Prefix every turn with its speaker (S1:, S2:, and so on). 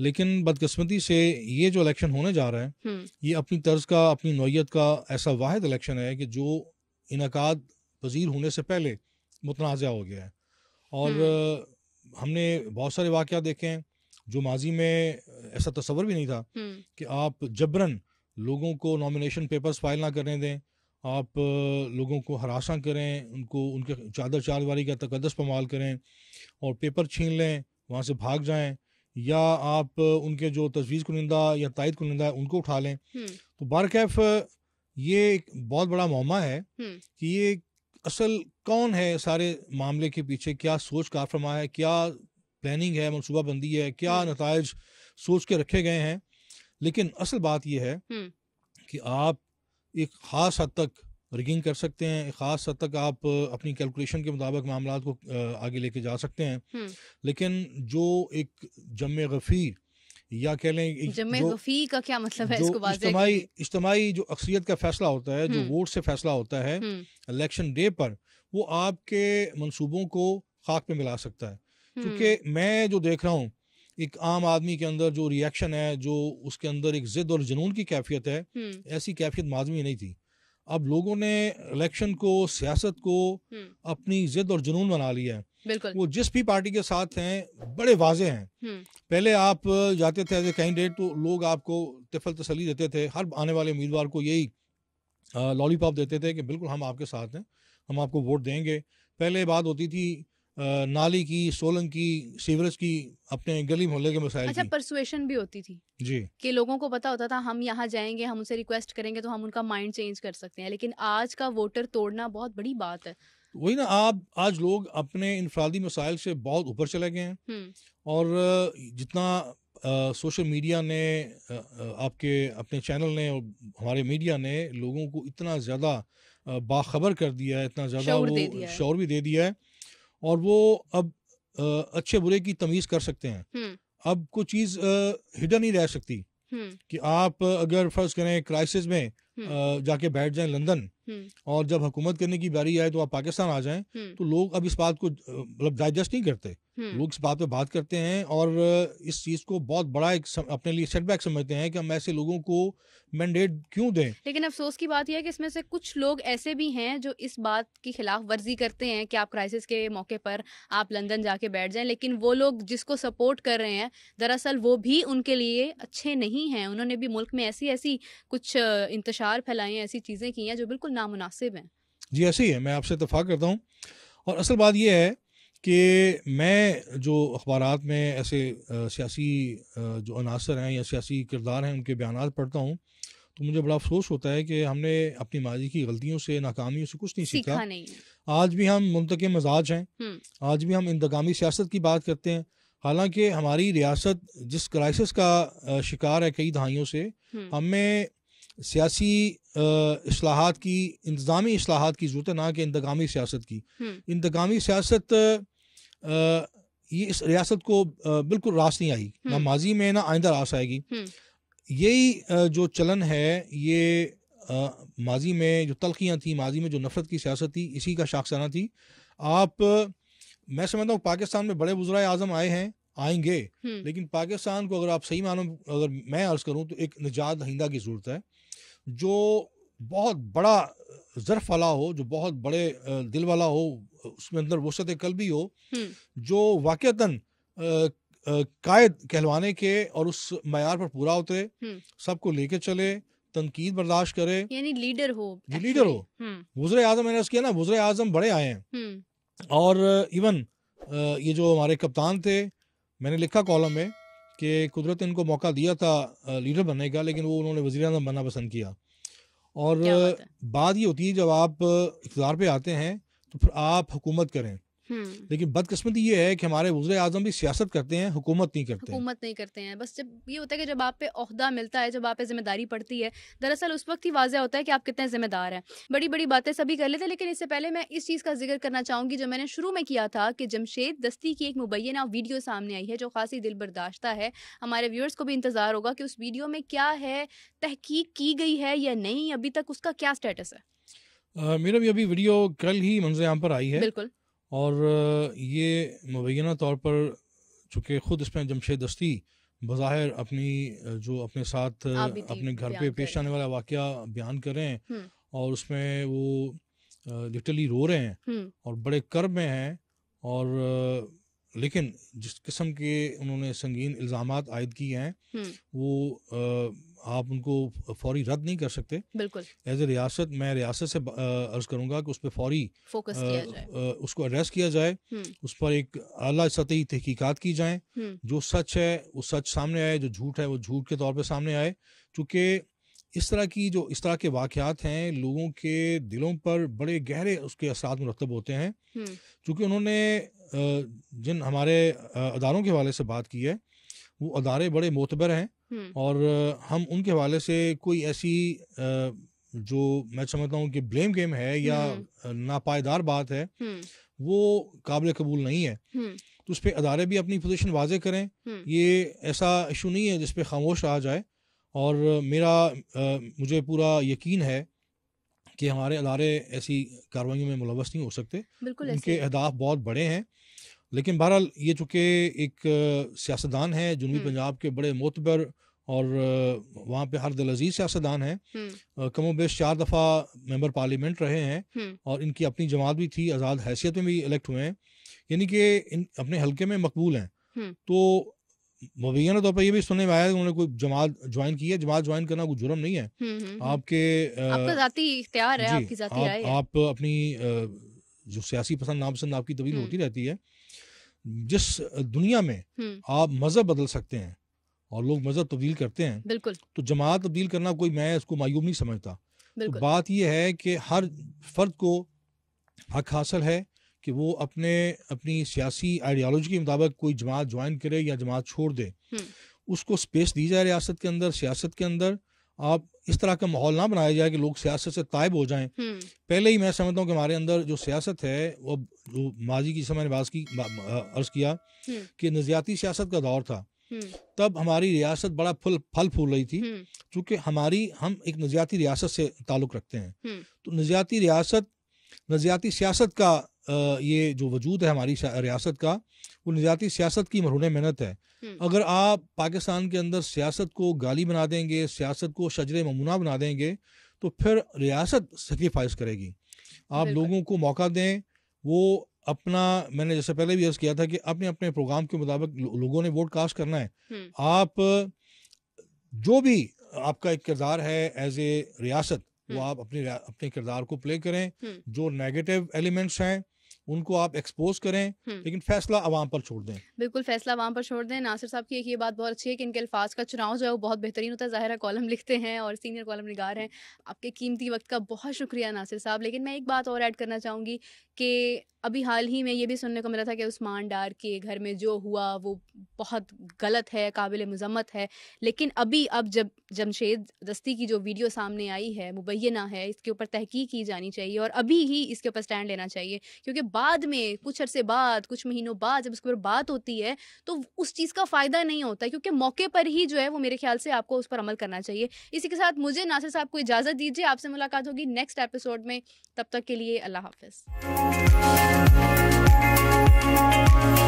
S1: लेकिन बदकिस्मती से ये जो इलेक्शन होने जा रहा है हम्म। ये अपनी तर्ज का अपनी नोयत का ऐसा वाद इलेक्शन है कि जो इनका पजीर होने से पहले मुतनाज़ हो गया है और हम्म। हमने बहुत सारे वाक़ देखे हैं जो माजी में ऐसा तस्वर भी नहीं था हम्म। कि आप जबरन लोगों को नॉमिनेशन पेपर्स फाइल ना करने दें आप लोगों को हरासा करें उनको उनके चादर चारवारी का तकदस पमाल करें और पेपर छीन लें वहाँ से भाग जाएं या आप उनके जो तजवीज़ कुनिंदा या तायद कुनिंदा है उनको उठा लें हम्म। तो बारकैफ ये एक बहुत बड़ा मामा है हम्म। कि ये असल कौन है सारे मामले के पीछे क्या सोच कार फरमा है क्या प्लानिंग है मनसूबाबंदी है क्या हम्म। नतज सोच के रखे गए हैं लेकिन असल बात यह है कि आप एक ख़ास हद तक रिगिंग कर सकते हैं ख़ास हद तक आप अपनी कैलकुलेशन के मुताबिक मामला को आगे लेके जा सकते हैं लेकिन जो एक जम गफ़ी या कह लें गफ़ी
S2: का क्या मतलब है इसको इज्तमाही
S1: इज्तमाही जो अक्सरियत का फैसला होता है जो वोट से फैसला होता है इलेक्शन डे पर वो आपके मंसूबों को खाक में मिला सकता है क्योंकि मैं जो देख रहा हूँ एक आम आदमी के अंदर जो रिएक्शन है जो उसके अंदर एक जिद और जुनून की कैफियत है ऐसी कैफियत माजमी नहीं थी अब लोगों ने इलेक्शन को सियासत को हम्म। अपनी जिद और जुनून बना लिया है वो जिस भी पार्टी के साथ हैं बड़े वाजे हैं हम्म। पहले आप जाते थे एज ए कैंडिडेट तो लोग आपको तिफल तसली देते थे हर आने वाले उम्मीदवार को यही लॉलीपॉप देते थे कि बिल्कुल हम आपके साथ हैं हम आपको वोट देंगे पहले बात होती थी नाली की सोलंग की सीवरेज की अपने गली मोहल्ले के मसाइल अच्छा
S2: परसुएशन भी होती थी जी कि लोगों को पता होता था हम यहाँ जाएंगे हम उनसे रिक्वेस्ट करेंगे तो हम उनका माइंड चेंज कर सकते हैं लेकिन आज का वोटर तोड़ना बहुत बड़ी बात है
S1: वही ना आप आज लोग अपने इनफरादी मसाइल से बहुत ऊपर चले गए हैं हम्म। और जितना आ, सोशल मीडिया ने आ, आपके अपने चैनल ने और हमारे मीडिया ने लोगों को इतना ज़्यादा बाखबर कर दिया है इतना ज़्यादा वो शोर भी दे दिया है और वो अब आ, अच्छे बुरे की तमीज कर सकते हैं हम्म। अब कोई चीज हिडन ही रह सकती हम्म। कि आप अगर फर्ज करें क्राइसिस में हम्म। जाके बैठ जाएं लंदन हम्म। और जब हुकूमत करने की बारी आए तो आप पाकिस्तान आ जाएं हम्म। तो लोग अब इस बात को मतलब डाइजेस्ट नहीं करते हम्म। लोग इस बात पे बात करते हैं और इस चीज को बहुत बड़ा एक सम, अपने लिए सेटबैक समझते हैं कि हम ऐसे लोगों को मैंडेट क्यों दें
S2: लेकिन अफसोस की बात यह है कि इसमें से कुछ लोग ऐसे भी हैं जो इस बात की खिलाफ वर्जी करते हैं कि आप क्राइसिस के मौके पर आप लंदन जाके बैठ जाएं लेकिन वो लोग जिसको सपोर्ट कर रहे हैं दरअसल वो भी उनके लिए अच्छे नहीं हैं उन्होंने भी मुल्क में ऐसी ऐसी कुछ इंतजार फैलाए ऐसी चीज़ें की हैं जो बिल्कुल नामनासिब हैं
S1: जी ऐसे ही है मैं आपसे इतफाक़ करता हूँ और असल बात यह है कि मैं जो अखबार में ऐसे सियासी जो अनासर हैं या सियासी किरदार हैं उनके बयान पढ़ता हूँ तो मुझे बड़ा अफसोस होता है कि हमने अपनी माजी की गलतियों से नाकामियों से कुछ नहीं सीखा, सीखा नहीं। आज भी हम मुंतक मजाज हैं हम्म। आज भी हम इंतकामी सियासत की बात करते हैं हालांकि हमारी रियासत जिस क्राइसिस का शिकार है कई दहाइयों से हम्म। हमें सियासी असलाहत की इंतज़ामी असलाहत की ज़रूरत है ना कि इंतकामी सियासत की हम्म। इंतकामी सियासत ये इस रियासत को बिल्कुल रास नहीं आई ना हम्म। माजी में ना आइंदा रास आएगी हम्म। यही जो चलन है ये माजी में जो तलखियाँ थी माजी में जो नफरत की सियासत थी इसी का शाखसाना थी आप मैं समझता हूँ पाकिस्तान में बड़े बुजुर्ग आज़म आए हैं आएंगे लेकिन पाकिस्तान को अगर आप सही मानो अगर मैं अर्ज़ करूँ तो एक निजात दहिंदा की ज़रूरत है जो बहुत बड़ा ज़रफ वाला हो जो बहुत बड़े दिल वाला हो उसमें अंदर वसत कल भी हो जो वाक़ता कायद कहलवाने के और उस मैार पर पूरा उतरे सबको लेके चले तनकीद बर्दाश्त करे यानी
S2: लीडर हो जी लीडर हो
S1: वजर आजम मैंने किया ना वजर आजम बड़े आए हैं और इवन ये जो हमारे कप्तान थे मैंने लिखा कॉलम में कि कुदरत ने इनको मौका दिया था लीडर बनने का लेकिन वो उन्होंने वजी अजम बनना पसंद किया और बात ये होती है जब आप इकतदार पर आते हैं तो फिर आप हुकूमत करें हम्म। लेकिन बदकिस्मती ये है कि हमारे वजर आजम भी सियासत करते हैं हुकूमत नहीं करते हुकूमत
S2: नहीं करते हैं बस जब ये होता है कि जब आप पे अहदा मिलता है जब आप पे जिम्मेदारी पड़ती है दरअसल उस वक्त ही वाजह होता है कि आप कितने जिम्मेदार हैं बड़ी बड़ी बातें सभी कर लेते हैं लेकिन इससे पहले मैं इस चीज़ का जिक्र करना चाहूँगी जो मैंने शुरू में किया था कि जमशेद दस्ती की एक मुबैना वीडियो सामने आई है जो खासी दिल बर्दाश्ता है हमारे व्यूअर्स को भी इंतज़ार होगा कि उस वीडियो में क्या है तहकीक की गई है या नहीं अभी तक उसका क्या स्टेटस
S1: है मेरा भी अभी वीडियो कल ही मंजर यहाँ पर आई है बिल्कुल और ये मुबैना तौर पर चूँकि ख़ुद इसमें जमशेद दस्ती बज़ाहिर अपनी जो अपने साथ अपने घर पे पेश आने वाला वाक़ बयान करें हम्म। और उसमें वो लिटरली रो रहे हैं हम्म। और बड़े कर्ब में हैं और लेकिन जिस किस्म के उन्होंने संगीन इल्ज़ाम आयद किए हैं हम्म। वो आप उनको फौरी रद्द नहीं कर सकते बिल्कुल एज ए रियासत मैं रियासत से अर्ज करूंगा कि उस पर फौरी फोकस किया जाए उसको एड्रेस किया जाए हम्म। उस पर एक अला सतही तहकीकत की जाए हम्म। जो सच है वो सच सामने आए जो झूठ है वो झूठ के तौर पर सामने आए चूंकि इस तरह की जो इस तरह के वाक़ात हैं लोगों के दिलों पर बड़े गहरे उसके असरात मुरतब होते हैं हम्म। चूँकि उन्होंने जिन हमारे अदारों के हवाले से बात की है वो अदारे बड़े मोतबर हैं हम्म। और हम उनके हवाले से कोई ऐसी जो मैं समझता हूँ कि ब्लेम गेम है या हम्म। नापायदार बात है हम्म। वो काबिल कबूल नहीं है तो उस पर अदारे भी अपनी पोजीशन वाजे करें ये ऐसा इशू नहीं है जिसपे खामोश रहा जाए और मेरा मुझे पूरा यकीन है कि हमारे अदारे ऐसी कार्रवाई में मुलवस नहीं हो सकते उनके अहदाफ बहुत बड़े हैं लेकिन बहरहाल ये चूँकि एक सियासतदान है जुनूबी पंजाब के बड़े मोतबर और वहाँ पे हर दिल अजीज सियासतदान हैं कमो बेश चार दफ़ा मेंबर पार्लियामेंट रहे हैं और इनकी अपनी जमात भी थी आज़ाद हैसियत में भी इलेक्ट हुए हैं यानी कि इन अपने हलके में मकबूल हैं तो मुबैना तौर पर यह भी सुनने में आया उन्होंने कोई जमात ज्वाइन की है जमात ज्वाइन करना कोई जुर्म नहीं है आपके आपका है आपकी आप अपनी जो सियासी पसंद नापसंद आपकी तब्दील होती रहती है जिस दुनिया में आप मजहब बदल सकते हैं और लोग मजहब तब्दील करते हैं बिल्कुल तो जमात तब्दील करना कोई मैं इसको मायूब नहीं समझता तो बात यह है कि हर फर्द को हक हासिल है कि वो अपने अपनी सियासी आइडियालॉजी के मुताबिक कोई जमात ज्वाइन करे या जमात छोड़ दे उसको स्पेस दी जाए रियासत के अंदर सियासत के अंदर आप इस तरह का माहौल ना बनाया जाए कि लोग सियासत से तायब हो जाएं हम्म। पहले ही मैं समझता हूँ कि हमारे अंदर जो सियासत है वो जो माजी की समय बात की अर्ज किया हम्म। कि नज़रियाती सियासत का दौर था हम्म। तब हमारी रियासत बड़ा फल फल फूल रही थी क्योंकि हमारी हम एक नज़रियाती रियासत से ताल्लुक़ रखते हैं तो नज़रियाती रियासत नज़रियाती सियासत का ये जो वजूद है हमारी रियासत का वो निजाती सियासत की मरहून मेहनत है अगर आप पाकिस्तान के अंदर सियासत को गाली बना देंगे सियासत को शजर ममूना बना देंगे तो फिर रियासत सेक्रीफाइस करेगी आप लोगों को मौका दें वो अपना मैंने जैसे पहले भी अर्ज़ किया था कि अपने अपने प्रोग्राम के मुताबिक लोगों ने वोट कास्ट करना है आप जो भी आपका एक किरदार है एज ए रियासत वो आप अपने अपने किरदार को प्ले करें जो नेगेटिव एलिमेंट्स हैं उनको आप एक्सपोज करें हम्म। लेकिन फैसला आवाम पर छोड़ दें
S2: बिल्कुल फैसला आवाम पर छोड़ दें नासिर साहब की एक ये बात बहुत अच्छी है कि इनके अल्फाज का चुनाव जो है वो बहुत बेहतरीन होता है ज़ाहिर कॉलम लिखते हैं और सीनियर कॉलम निगार हैं आपके कीमती वक्त का बहुत शुक्रिया नासिर साहब लेकिन मैं एक बात और ऐड करना चाहूँगी कि अभी हाल ही में ये भी सुनने को मिला था कि उस्मान डार के घर में जो हुआ वो बहुत गलत है काबिल मजम्मत है लेकिन अभी अब जब जमशेद दस्ती की जो वीडियो सामने आई है मुबैना है इसके ऊपर तहकी की जानी चाहिए और अभी ही इसके ऊपर स्टैंड लेना चाहिए क्योंकि बाद में कुछ अरसे बाद कुछ महीनों बाद जब उसके ऊपर बात होती है तो उस चीज़ का फ़ायदा नहीं होता क्योंकि मौके पर ही जो है वो मेरे ख्याल से आपको उस पर अमल करना चाहिए इसी के साथ मुझे नासिर साहब को इजाज़त दीजिए आपसे मुलाकात होगी नेक्स्ट एपिसोड में तब तक के लिए अल्लाह हाफ Thank you.